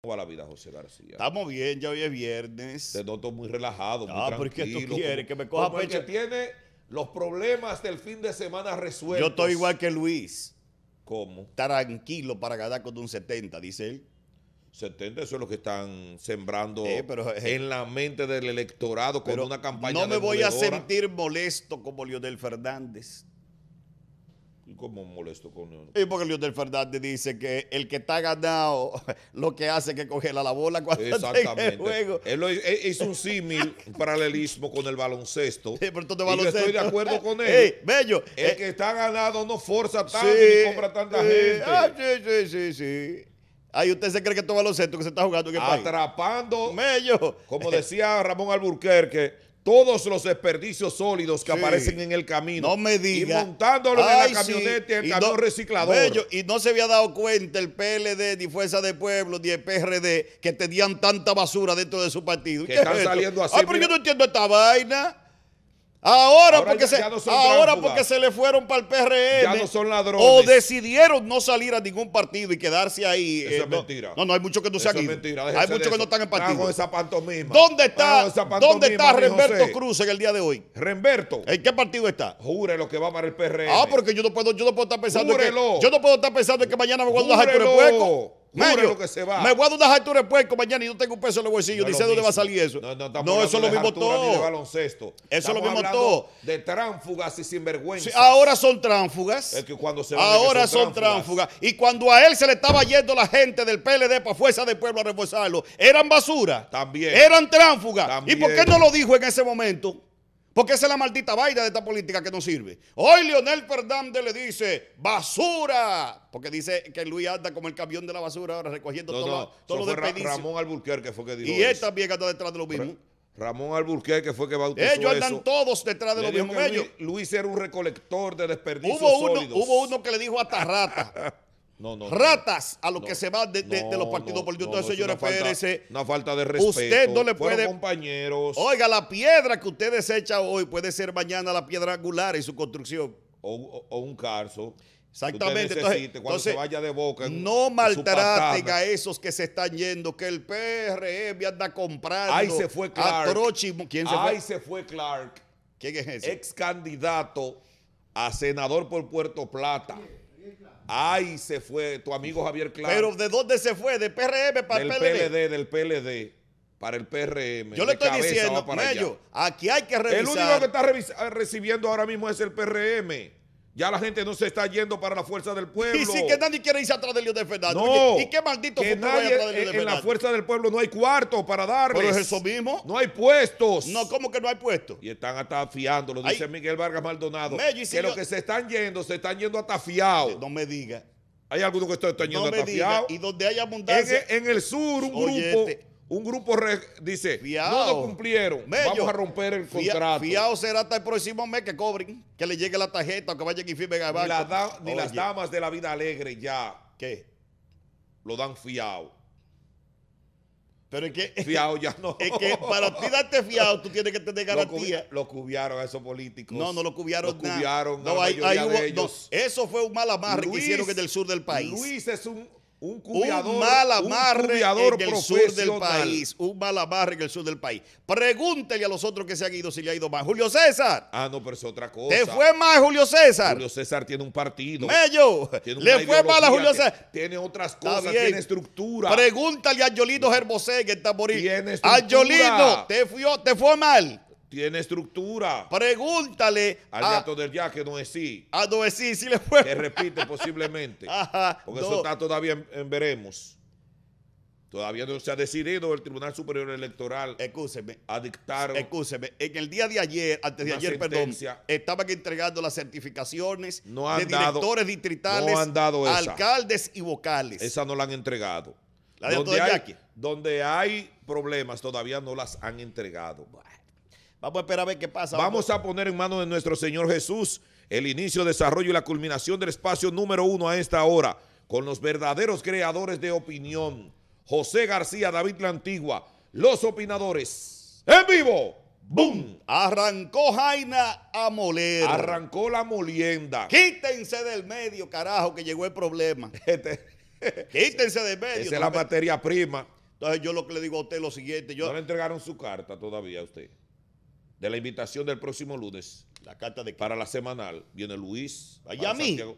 ¿Cómo va la vida, José García? Estamos bien, ya hoy es viernes. Te noto muy relajado, ah, muy tranquilo. tú quieres que me coja pecho. tiene los problemas del fin de semana resueltos. Yo estoy igual que Luis. ¿Cómo? Tranquilo para ganar con un 70, dice él. 70, eso es lo que están sembrando eh, eh, en la mente del electorado con una campaña No me voy a sentir molesto como Leonel Fernández. ¿Cómo molesto con él? Y porque Leonel Fernández dice que el que está ganado lo que hace es que coge la bola cuando Exactamente. El juego. Él hizo un símil, paralelismo con el baloncesto. yo estoy de acuerdo con él. bello. El eh. que está ganado no forza tanto y compra tanta gente. Ah, sí, sí, sí, sí. Ahí usted se cree que todo este baloncesto que se está jugando en Atrapando, país. Como decía Ramón Alburquerque todos los desperdicios sólidos que aparecen en el camino. No me Y montándolo en la camioneta y el camión reciclador. y no se había dado cuenta el PLD, ni Fuerza de Pueblo, ni el PRD, que tenían tanta basura dentro de su partido. Que están saliendo así. Ah, pero yo no entiendo esta vaina. Ahora, porque, se, ahora porque se le fueron para el PRM. No son o decidieron no salir a ningún partido y quedarse ahí. Eso eh, es mentira. No, no, hay muchos que no se han hay muchos que no están en partido. ¿Dónde está, ¿dónde está Renberto Cruz en el día de hoy? ¿Renberto? ¿En qué partido está? Jure lo que va para el PRM. Ah, porque yo no puedo, yo no puedo estar pensando. que, yo no puedo estar pensando que mañana me voy a dejar el hueco me voy a dar unas tu mañana y no tengo un peso en el bolsillo. Dice dónde va a salir eso. No, eso es lo mismo todo. De baloncesto. Eso es lo mismo todo. De tránfugas y sinvergüenza. ahora son tránfugas. que cuando se ahora son, tránfugas. Y cuando a él se le estaba yendo la gente del PLD para Fuerza del Pueblo a reforzarlo, eran basura. También. Eran tránfugas. ¿Y por qué no lo dijo en ese momento? Porque esa es la maldita vaina de esta política que no sirve. Hoy Leonel Fernández le dice, basura. Porque dice que Luis anda como el camión de la basura ahora recogiendo todo, no, todo lo de Ramón Alburquerque fue que dijo Y él también anda detrás de lo mismo. Ramón Alburquerque fue que bautizó Ellos andan todos detrás de los mismos. Luis, Luis, era un recolector de desperdicios sólidos. Hubo uno que le dijo hasta rata. ratas a los que se van de, los partidos políticos. Entonces, señores, Pérez, Una falta de respeto. Usted no le puede. compañeros. Oiga, la piedra que usted echan hoy puede ser mañana la piedra angular en su construcción. O, un carso. Exactamente. cuando se vaya de boca. no maltraten a esos que se están yendo, que el PRM anda comprando. Ahí se fue Clark. Ahí se fue Clark. ¿Quién es ese? Ex candidato a senador por Puerto Plata. Ay, se fue tu amigo Javier Clark. Pero ¿de dónde se fue? ¿De PRM para el PLD? PLD? Del PLD para el PRM. Yo le estoy diciendo, Mello, aquí hay que revisar. El único que está recibiendo ahora mismo es el PRM. Ya la gente no se está yendo para la fuerza del pueblo. Y sí que nadie quiere irse atrás de Leonel Fernández. No, ¿Y qué maldito que nadie, atrás de Leonel en, Fernández? en la fuerza del pueblo no hay cuarto para darles. Pero es eso mismo. No hay puestos. No, ¿cómo que no hay puestos? Y están atafiando, lo dice Miguel Vargas Maldonado. que lo los que se están yendo, se están yendo atafiados. No me diga. Hay algunos que están yendo no atafiados. Y donde haya abundancia. En, el sur, un grupo. Un grupo dice, no lo cumplieron, vamos a romper el contrato. Fiao será hasta el próximo mes que cobren, que le llegue la tarjeta o que vayan y firmen al banco. Ni, las, ni las damas de la vida alegre ya. ¿Qué? Lo dan fiao. Pero es que. Fiao ya no. Es que para ti darte fiado, tú tienes que tener garantía. Lo, cubrieron a esos políticos. No, no lo cubiaron. Lo No, hay, hay eso fue un mal amarre que hicieron que del sur del país. Luis es un un mal amarre en el sur del país, un mal amarre en el sur del país. Pregúntele a los otros que se han ido si le ha ido mal Julio César. Ah, no, pero es otra cosa. ¿Te fue mal Julio César? Julio César tiene un partido. Mello. Tiene le fue mal a Julio César. Tiene otras cosas, tiene estructura. Pregúntale a Yolino Germosé que está morir. Tiene estructura. ¿te, te fue mal. Tiene estructura. Pregúntale al dato del ya que no es sí. A ah, no es sí, sí le fue. Que repite posiblemente. Ajá, porque eso está todavía en, veremos. Todavía no se ha decidido el Tribunal Superior Electoral Excúseme. a dictar. En el día de ayer, antes de ayer, perdón, estaban entregando las certificaciones de directores distritales, no han dado alcaldes y vocales. Esa no la han entregado. La de donde, hay, donde hay problemas, todavía no las han entregado. Vamos a esperar a ver qué pasa. Vamos a poner en manos de nuestro Señor Jesús el inicio, desarrollo y la culminación del espacio número uno a esta hora con los verdaderos creadores de opinión. José García, David La Antigua, los opinadores. En vivo. ¡Bum! Arrancó Jaina a moler. Arrancó la molienda. Quítense del medio, carajo, que llegó el problema. Este- Quítense del medio. Esa es la materia prima. Entonces yo lo que le digo a usted es lo siguiente. No le entregaron su carta todavía a usted de la invitación del próximo lunes. La carta de Para la semanal. Viene Luis. a mí. Santiago.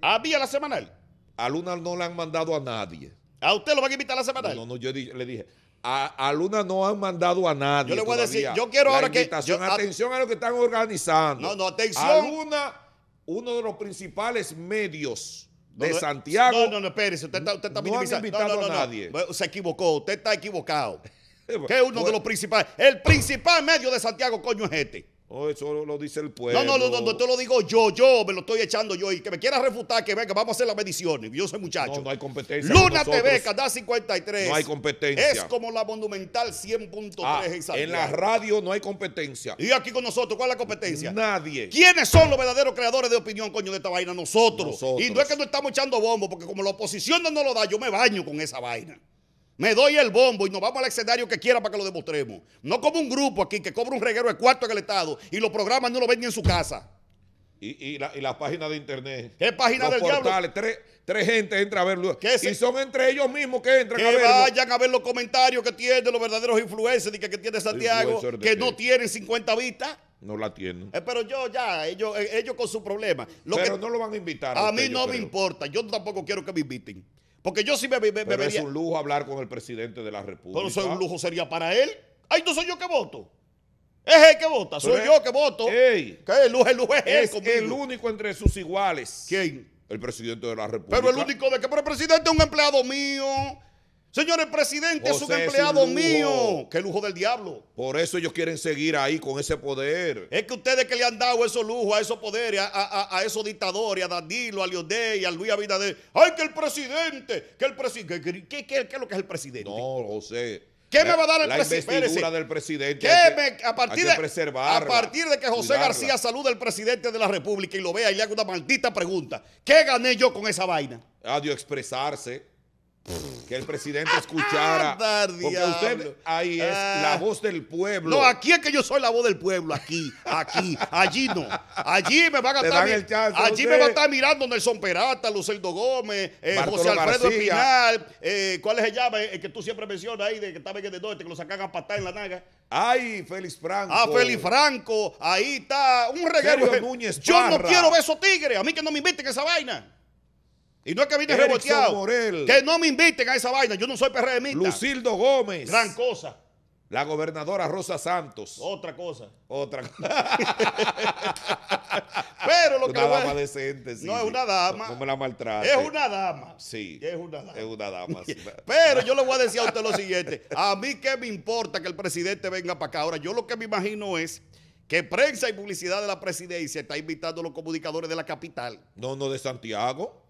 Ah, a la semanal. A Luna no le han mandado a nadie. ¿A usted lo van a invitar a la semanal? No, no, yo le dije. A, Luna no han mandado a nadie. Yo le voy a decir, yo quiero ahora que. atención a, lo que están organizando. No, no, atención. A Luna, uno de los principales medios de Santiago. No, no, no, espérese, usted está, usted está minimizando. no a nadie. se equivocó, usted está equivocado. que es uno de los principales. El principal medio de Santiago, coño, es este. Oh, eso lo dice el pueblo. No, no, no, no, te lo digo yo, yo me lo estoy echando yo. Y que me quiera refutar, que venga, vamos a hacer las mediciones. Yo soy muchacho. No, hay competencia. Luna TV, cada 53. No hay competencia. Es como la Monumental 100.3 ah, en Santiago. En la radio no hay competencia. Y aquí con nosotros, ¿cuál es la competencia? Nadie. ¿Quiénes son los verdaderos creadores de opinión, coño, de esta vaina? Nosotros. Y no es que no estamos echando bombo, porque como la oposición no nos lo da, yo me baño con esa vaina. Me doy el bombo y nos vamos al escenario que quiera para que lo demostremos. No como un grupo aquí que cobra un reguero de cuarto en el Estado y los programas no lo ven ni en su casa. Y, las páginas de internet. ¿Qué página del Tres, gente entra a verlo. Y son entre ellos mismos que entran a verlo. vayan a ver los comentarios que tienen los verdaderos influencers y que, tiene Santiago, que no tienen 50 vistas. No la tienen. Eh, pero yo ya, ellos, eh, con su problema. pero no lo van a invitar. A, mí no me importa. Yo tampoco quiero que me inviten. Porque yo sí me, me, Pero es un lujo hablar con el presidente de la República. Pero es un lujo sería para él. Ay, no soy yo que voto. Es él que vota, soy yo que voto. Ey, es el lujo, el lujo es, es el único entre sus iguales. ¿Quién? El presidente de la República. Pero el único de que, pero el presidente es un empleado mío, Señores, presidente es un empleado mío. ¡Qué lujo del diablo! Por eso ellos quieren seguir ahí con ese poder. Es que ustedes que le han dado esos lujos, a esos poderes, a, esos dictadores, a Danilo, a y a Luis Abinader. ¡Ay, que el presidente! Que el presidente. ¿Qué, es lo que es el presidente? No, José. ¿Qué me va a dar el presidente? La investidura del presidente. ¿Qué me, a, partir de, a partir de que José García saluda al presidente de la República y lo vea y le haga una maldita pregunta. ¿Qué gané yo con esa vaina? Adiós ah, expresarse que el presidente escuchara. porque usted ahí es la ah. voz del pueblo. No, aquí es que yo soy la voz del pueblo, aquí, aquí, allí no. Allí me van a estar Allí me a estar mirando Nelson Peralta, Luceldo Gómez, eh, José Alfredo Espinal, eh, ¿cuál es el llama? que tú siempre mencionas ahí, de que está en el que lo sacan a patar en la naga. Ay, Félix Franco. Ah, Félix Franco, ahí está. Un reguero. Núñez Yo no quiero ver esos tigres. A mí que no me inviten esa vaina. Y no es que vine reboteado. Que no me inviten a esa vaina. Yo no soy PRMista. Lucildo Gómez. Gran cosa. La gobernadora Rosa Santos. Otra cosa. Otra cosa. Pero lo una que. Una dama decente, sí. No, es una dama. No, me la maltrate. Es una dama. Sí. Es una dama. Es una dama. Pero yo le voy a decir a usted lo siguiente. A mí qué me importa que el presidente venga para acá. Ahora, yo lo que me imagino es que prensa y publicidad de la presidencia está invitando a los comunicadores de la capital. No, no, de Santiago.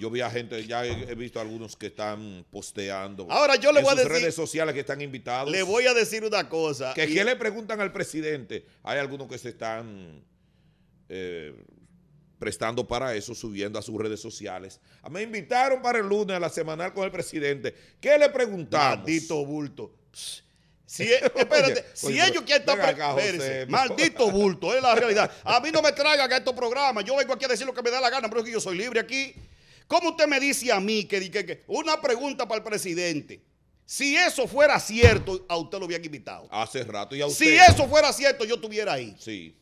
Yo vi a gente, ya he, visto algunos que están posteando. Ahora yo le voy redes sociales que están invitados. Le voy a decir una cosa. Que qué le preguntan al presidente. Hay algunos que se están eh, prestando para eso, subiendo a sus redes sociales. Me invitaron para el lunes a la semanal con el presidente. ¿Qué le preguntamos? Maldito bulto. Si, e, si ellos quieren estar Maldito bulto, es la realidad. A mí no me traigan a estos programas. Yo vengo aquí a decir lo que me da la gana, pero es que yo soy libre aquí. ¿Cómo usted me dice a mí que, una pregunta para el presidente? Si eso fuera cierto, a usted lo habían invitado. Hace rato y a usted. Si eso fuera cierto, yo estuviera ahí. Sí.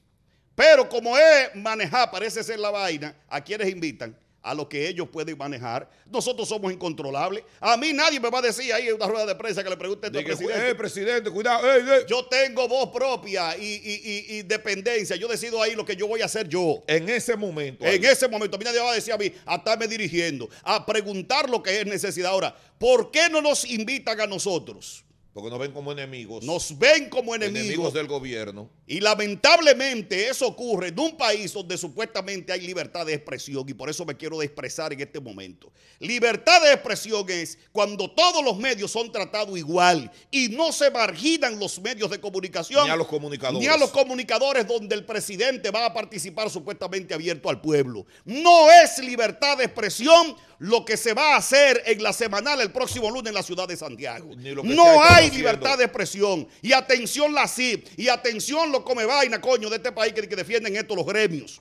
Pero como es manejar, parece ser la vaina, a quienes invitan, a lo que ellos pueden manejar. Nosotros somos incontrolables. A mí nadie me va a decir ahí en una rueda de prensa que le pregunte esto eh, presidente. cuidado. Eh, eh". Yo tengo voz propia y, y, dependencia. Yo decido ahí lo que yo voy a hacer yo. En ese momento. En ese momento. A mí nadie va a decir a mí, a estarme dirigiendo, a preguntar lo que es necesidad. Ahora, ¿por qué no nos invitan a nosotros? Porque nos ven como enemigos. Nos ven como enemigos. del gobierno. Y lamentablemente eso ocurre en un país donde supuestamente hay libertad de expresión y por eso me quiero expresar en este momento. Libertad de expresión es cuando todos los medios son tratados igual y no se marginan los medios de comunicación. Ni a los comunicadores. Ni a los comunicadores donde el presidente va a participar supuestamente abierto al pueblo. No es libertad de expresión lo que se va a hacer en la semanal el próximo lunes en la ciudad de Santiago. no hay hay libertad de expresión. Y atención la CIP. Y atención lo come vaina, coño, de este país que, defienden esto los gremios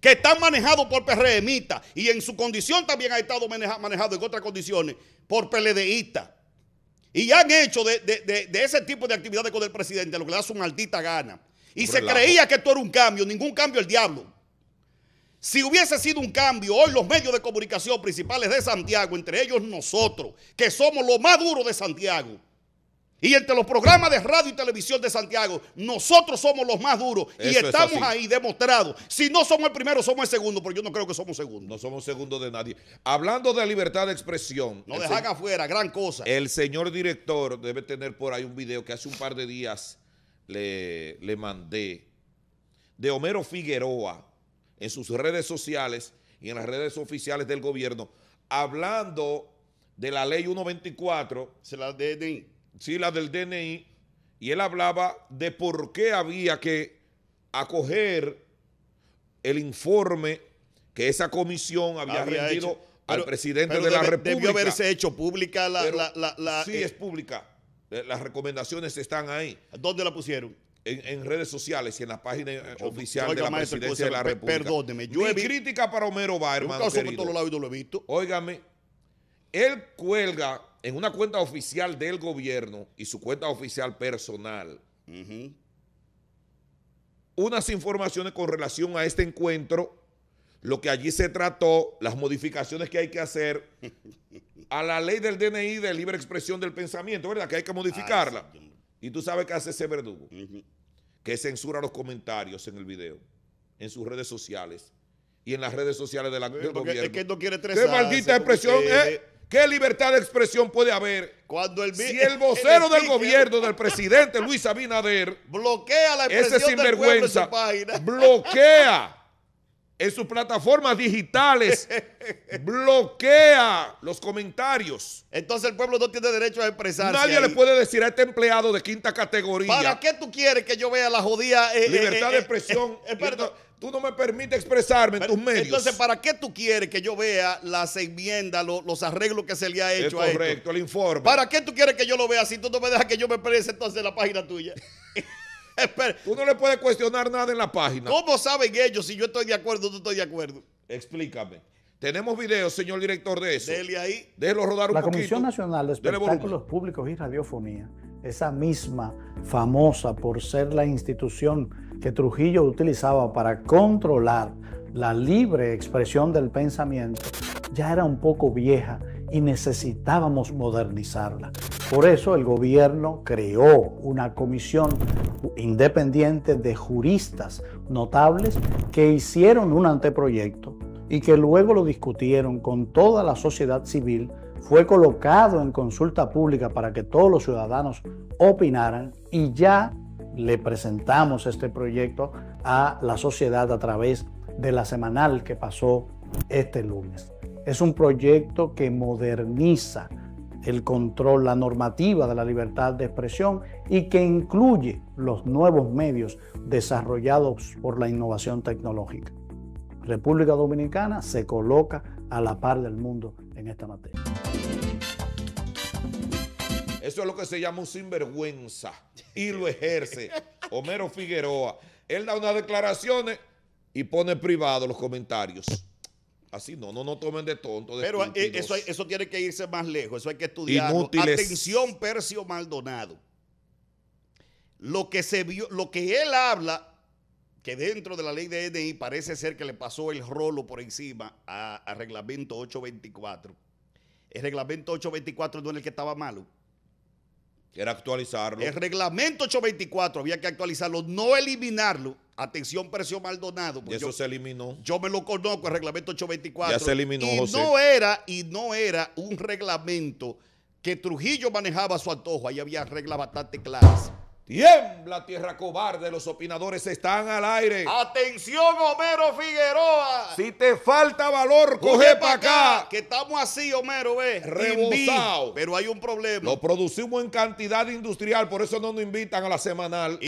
que están manejados por PRMistas y en su condición también ha estado manejado en otras condiciones por PLD Y han hecho de, ese tipo de actividades con el presidente lo que le da su maldita gana. Y se creía que esto era un cambio, ningún cambio el diablo. Si hubiese sido un cambio, hoy los medios de comunicación principales de Santiago, entre ellos nosotros, que somos lo más duro de Santiago, y entre los programas de radio y televisión de Santiago, nosotros somos los más duros y estamos ahí demostrados. Si no somos el primero, somos el segundo, pero yo no creo que somos segundo. No somos segundo de nadie. Hablando de libertad de expresión. No dejan afuera, gran cosa. El señor director debe tener por ahí un video que hace un par de días le, le mandé de Homero Figueroa en sus redes sociales y en las redes oficiales del gobierno, hablando de la ley 124. Se la DNI. Sí, la del DNI. Y él hablaba de por qué había que acoger el informe que esa comisión había, rendido al presidente de la República. Debió haberse hecho pública la... sí, eh, es pública. Eh, las recomendaciones están ahí. ¿Dónde la pusieron? en, redes sociales y en la página eh, oficial de la presidencia de la República. Perdóneme, yo Mi he crítica para Homero va, hermano. Caso Por todos los lo he visto. Óigame, él cuelga en una cuenta oficial del gobierno y su cuenta oficial personal unas informaciones con relación a este encuentro, lo que allí se trató, las modificaciones que hay que hacer a la ley del DNI de libre expresión del pensamiento, ¿verdad? Que hay que modificarla. Y tú sabes qué hace ese verdugo. Uh que censura los comentarios en el video, en sus redes sociales y en las redes sociales de la, del gobierno. que no quiere ¿Qué maldita expresión es? ¿eh? Eh, ¿Qué libertad de expresión puede haber cuando el, si el vocero del gobierno del presidente Luis Abinader bloquea la expresión ese sinvergüenza, del pueblo en bloquea en sus plataformas digitales, bloquea los comentarios. Entonces el pueblo no tiene derecho a expresarse. Nadie le puede decir a este empleado de quinta categoría. ¿Para qué tú quieres que yo vea la jodida eh, eh, libertad de eh, expresión? Tú no me permites expresarme en tus medios. Entonces, ¿para qué tú quieres que yo vea las enmiendas, los arreglos que se le ha hecho es correcto, el informe. ¿Para qué tú quieres que yo lo vea si tú no me dejas que yo me exprese entonces en la página tuya? Tú no le puedes cuestionar nada en la página. ¿Cómo saben ellos si yo estoy de acuerdo o no estoy de acuerdo? Explícame. Tenemos videos, señor director, de eso. Dele ahí. Déjelo rodar un la poquito. La Comisión Nacional de Espectáculos Públicos y Radiofonía, esa misma famosa por ser la institución que Trujillo utilizaba para controlar la libre expresión del pensamiento, ya era un poco vieja y necesitábamos modernizarla. Por eso el gobierno creó una comisión independiente de juristas notables que hicieron un anteproyecto y que luego lo discutieron con toda la sociedad civil, fue colocado en consulta pública para que todos los ciudadanos opinaran y ya le presentamos este proyecto a la sociedad a través de la semanal que pasó este lunes es un proyecto que moderniza el control, la normativa de la libertad de expresión y que incluye los nuevos medios desarrollados por la innovación tecnológica. República Dominicana se coloca a la par del mundo en esta materia. Eso es lo que se llama un sinvergüenza y lo ejerce Homero Figueroa. Él da unas declaraciones y pone privado los comentarios. Así no, no, no tomen de tonto. Pero eh, eso, tiene que irse más lejos, eso hay que estudiar. Atención, Percio Maldonado. Lo que, se vio, lo que él habla, que dentro de la ley de NI parece ser que le pasó el rolo por encima a, reglamento 824. El reglamento 824 no era el que estaba malo. Era actualizarlo. El reglamento 824 había que actualizarlo, no eliminarlo Atención, precio Maldonado. Pues eso se eliminó. Yo me lo conozco, el reglamento 824. Ya se eliminó, y No era, y no era un reglamento que Trujillo manejaba a su antojo. Ahí había reglas bastante claras. Tiembla, tierra cobarde, los opinadores están al aire. Atención, Homero Figueroa. Si te falta valor, coge, para acá. Que estamos así, Homero, ve. Rebosado. Pero hay un problema. Lo producimos en cantidad industrial, por eso no nos invitan a la semanal.